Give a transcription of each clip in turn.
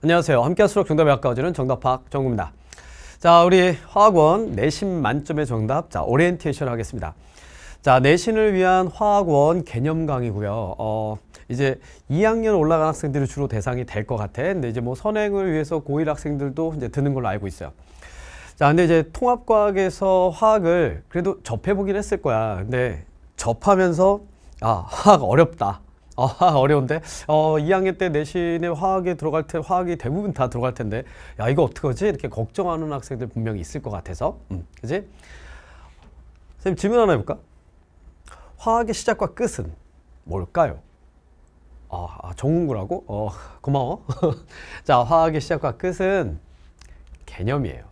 안녕하세요. 함께할 수록 정답이 가까워지는 정답 학 정구입니다. 자, 우리 화학원 내신 만점의 정답, 자, 오리엔테이션 하겠습니다. 자, 내신을 위한 화학원 개념 강의고요. 어, 이제 2학년 올라간 학생들이 주로 대상이 될 것 같아. 근데 이제 뭐 선행을 위해서 고1 학생들도 이제 드는 걸로 알고 있어요. 자, 근데 이제 통합과학에서 화학을 그래도 접해보긴 했을 거야. 근데 접하면서, 아, 화학 어렵다. 아, 어려운데? 어, 2학년 때 내신에 화학에 들어갈 때 화학이 대부분 다 들어갈 텐데, 야, 이거 어떡하지? 이렇게 걱정하는 학생들 분명히 있을 것 같아서. 음, 그지? 선생님, 질문 하나 해볼까? 화학의 시작과 끝은 뭘까요? 아, 아 정훈구라고? 어, 고마워. 자, 화학의 시작과 끝은 개념이에요.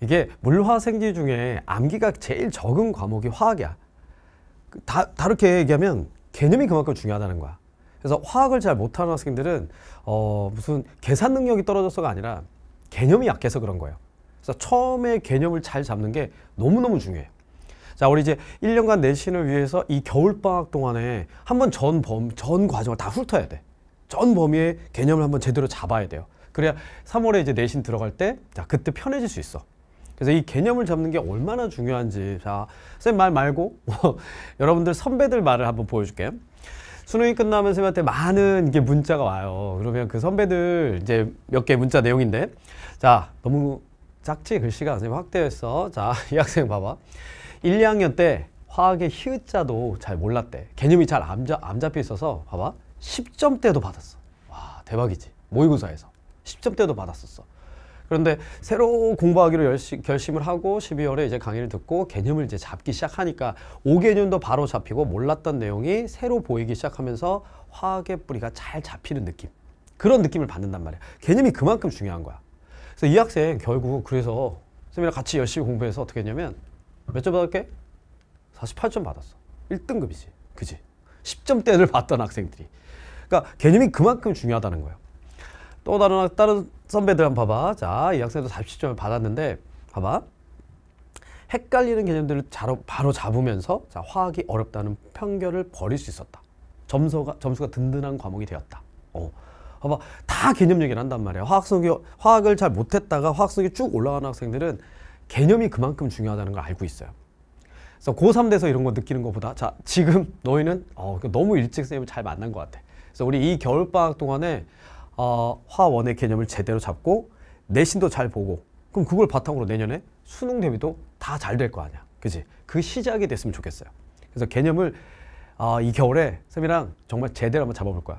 이게 물화생리 중에 암기가 제일 적은 과목이 화학이야. 그, 다, 다르게 얘기하면 개념이 그만큼 중요하다는 거야. 그래서 화학을 잘 못하는 학생들은 어, 무슨 계산 능력이 떨어져서가 아니라 개념이 약해서 그런 거예요. 그래서 처음에 개념을 잘 잡는 게 너무너무 중요해요. 자, 우리 이제 1년간 내신을 위해서 이 겨울방학 동안에 한번 전 범, 전 과정을 다 훑어야 돼. 전 범위의 개념을 한번 제대로 잡아야 돼요. 그래야 3월에 이제 내신 들어갈 때, 자, 그때 편해질 수 있어. 그래서 이 개념을 잡는 게 얼마나 중요한지 자쌤 말 말고 여러분들 선배들 말을 한번 보여줄게요. 수능이 끝나면 쌤한테 많은 이게 문자가 와요. 그러면 그 선배들 이제 몇 개 문자 내용인데 자 너무 작지 글씨가 선생님 확대했어. 자이 학생 봐봐. 1, 2학년 때 화학의 히읗자도 잘 몰랐대. 개념이 잘안 안 잡혀 있어서 봐봐. 10점대도 받았어. 와 대박이지. 모의고사에서 10점대도 받았었어. 그런데 새로 공부하기로 열시, 결심을 하고 12월에 이제 강의를 듣고 개념을 이제 잡기 시작하니까 5개년도 바로 잡히고 몰랐던 내용이 새로 보이기 시작하면서 화학의 뿌리가 잘 잡히는 느낌. 그런 느낌을 받는단 말이야. 개념이 그만큼 중요한 거야. 그래서 이 학생 결국 그래서 선생님이랑 같이 열심히 공부해서 어떻게 했냐면 몇 점 받았게? 48점 받았어. 1등급이지. 그지? 10점대를 받던 학생들이. 그러니까 개념이 그만큼 중요하다는 거예요. 또 다른 다른 선배들 한 번 봐봐. 자, 이 학생도 40점을 받았는데 봐봐. 헷갈리는 개념들을 바로 잡으면서 자, 화학이 어렵다는 편견을 버릴 수 있었다. 점수가, 점수가 든든한 과목이 되었다. 어. 봐봐. 다 개념 얘기를 한단 말이야. 화학 성이 화학을 잘 못했다가 화학 속이 쭉 올라가는 학생들은 개념이 그만큼 중요하다는 걸 알고 있어요. 그래서 고3 돼서 이런 거 느끼는 것보다 자, 지금 너희는 어, 너무 일찍 선생님을 잘 만난 것 같아. 그래서 우리 이 겨울방학 동안에 어, 화원의 개념을 제대로 잡고 내신도 잘 보고 그럼 그걸 바탕으로 내년에 수능 대비도 다 잘 될 거 아니야. 그지? 그 시작이 됐으면 좋겠어요. 그래서 개념을 어, 이 겨울에 쌤이랑 정말 제대로 한번 잡아볼 거야.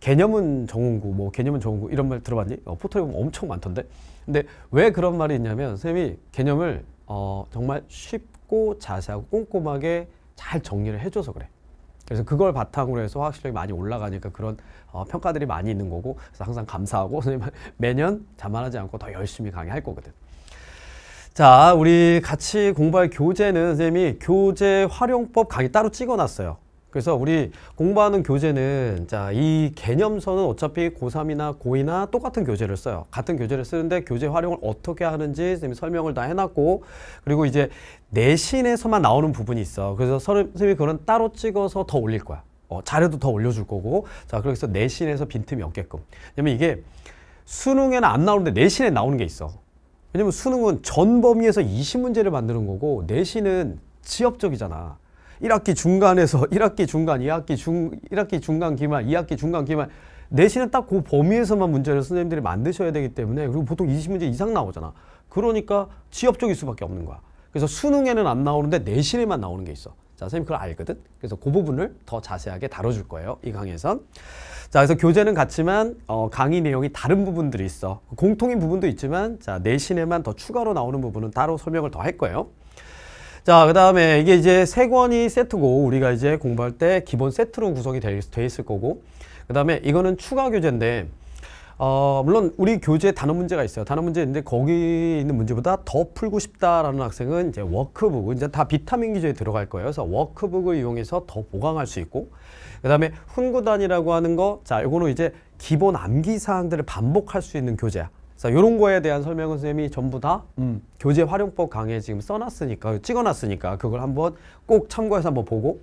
개념은 정원구, 뭐 개념은 정원구 이런 말 들어봤니? 어, 포털에 보면 엄청 많던데. 근데 왜 그런 말이 있냐면 쌤이 개념을 어, 정말 쉽고 자세하고 꼼꼼하게 잘 정리를 해줘서 그래. 그래서 그걸 바탕으로 해서 화학 실력이 많이 올라가니까 그런 어, 평가들이 많이 있는 거고 그래서 항상 감사하고 선생님 매년 자만하지 않고 더 열심히 강의할 거거든. 자, 우리 같이 공부할 교재는 선생님이 교재 활용법 강의 따로 찍어놨어요. 그래서 우리 공부하는 교재는 자, 이 개념서는 어차피 고3이나 고2나 똑같은 교재를 써요. 같은 교재를 쓰는데 교재 활용을 어떻게 하는지 선 지금 설명을 다 해놨고 그리고 이제 내신에서만 나오는 부분이 있어. 그래서 선생님이 그런 따로 찍어서 더 올릴 거야. 어, 자료도 더 올려줄 거고 자 그래서 내신에서 빈틈이 없게끔 왜냐면 이게 수능에는 안 나오는데 내신에 나오는 게 있어 왜냐면 수능은 전 범위에서 20문제를 만드는 거고 내신은 지역적이잖아 1학기 중간에서 1학기 중간, 2학기 중, 1학기 중간 기말, 2학기 중간 기말 내신은 딱 그 범위에서만 문제를 선생님들이 만드셔야 되기 때문에 그리고 보통 20문제 이상 나오잖아. 그러니까 취업적일 수밖에 없는 거야. 그래서 수능에는 안 나오는데 내신에만 나오는 게 있어. 자, 선생님 그걸 알거든. 그래서 그 부분을 더 자세하게 다뤄줄 거예요. 이 강의에선. 자, 그래서 교재는 같지만 어, 강의 내용이 다른 부분들이 있어. 공통인 부분도 있지만 자, 내신에만 더 추가로 나오는 부분은 따로 설명을 더 할 거예요. 자, 그 다음에 이게 이제 세 권이 세트고 우리가 이제 공부할 때 기본 세트로 구성이 되어 돼 있을 거고 그 다음에 이거는 추가 교재인데 어, 물론 우리 교재 단어 문제가 있어요. 단어 문제 있는데 거기 있는 문제보다 더 풀고 싶다라는 학생은 이제 워크북, 이제 다 비타민 기조에 들어갈 거예요. 그래서 워크북을 이용해서 더 보강할 수 있고, 그 다음에 훈구단이라고 하는 거, 자, 요거는 이제 기본 암기 사항들을 반복할 수 있는 교재야. 자, 요런 거에 대한 설명은 선생님이 전부 다 음. 교재 활용법 강의에 지금 써놨으니까, 찍어놨으니까 그걸 한번 꼭 참고해서 한번 보고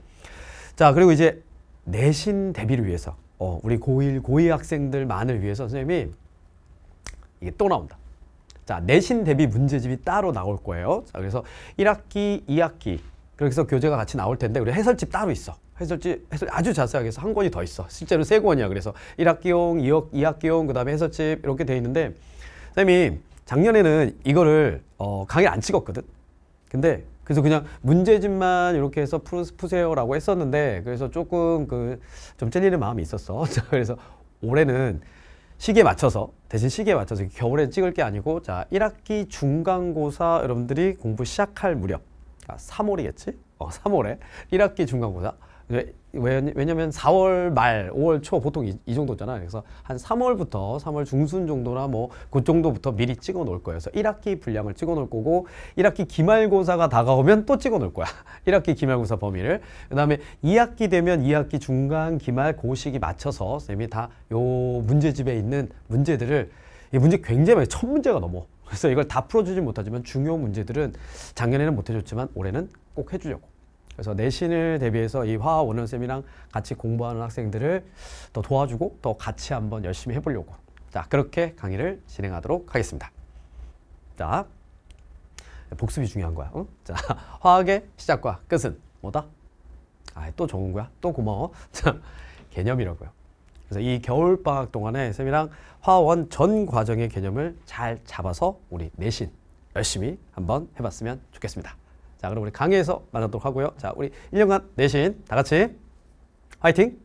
자, 그리고 이제 내신 대비를 위해서 어, 우리 고일고이 학생들만을 위해서 선생님이 이게 또 나온다. 자, 내신 대비 문제집이 따로 나올 거예요. 자, 그래서 1학기, 2학기 그래서 교재가 같이 나올 텐데 우리 해설집 따로 있어. 해설집 해설 아주 자세하게 해서 한 권이 더 있어. 실제로 세 권이야. 그래서 1학기용, 2학, 2학기용 그다음에 해설집 이렇게 돼 있는데 선생님 작년에는 이거를 어, 강의를 안 찍었거든. 근데 그래서 그냥 문제집만 이렇게 해서 푸, 푸세요라고 했었는데 그래서 조금 그 좀 찔리는 마음이 있었어. 그래서 올해는 시기에 맞춰서 대신 시기에 맞춰서 겨울에 찍을 게 아니고 자 1학기 중간고사 여러분들이 공부 시작할 무렵 아, 3월이겠지? 어 3월에 1학기 중간고사 왜냐면 4월 말, 5월 초 보통 이, 이, 정도잖아요. 그래서 한 3월부터 3월 중순 정도나 뭐 그 정도부터 미리 찍어 놓을 거예요. 그래서 1학기 분량을 찍어 놓을 거고 1학기 기말고사가 다가오면 또 찍어 놓을 거야. 1학기 기말고사 범위를. 그다음에 2학기 되면 2학기 중간 기말 고시기 맞춰서 선생님이다 요 문제집에 있는 문제들을 이 문제 굉장히 많이 첫 문제가 넘어. 그래서 이걸 다 풀어주지 못하지만 중요 문제들은 작년에는 못 해줬지만 올해는 꼭 해주려고. 그래서 내신을 대비해서 이 화학 원원쌤이랑 같이 공부하는 학생들을 더 도와주고 더 같이 한번 열심히 해보려고 자 그렇게 강의를 진행하도록 하겠습니다. 자 복습이 중요한 거야. 응? 어? 자 화학의 시작과 끝은 뭐다? 아 또 좋은 거야? 또 고마워. 자 개념이라고요. 그래서 이 겨울방학 동안에 쌤이랑 화원 전 과정의 개념을 잘 잡아서 우리 내신 열심히 한번 해봤으면 좋겠습니다. 자, 그럼 우리 강의에서 만나도록 하고요. 자, 우리 1년간 내신 다 같이 화이팅!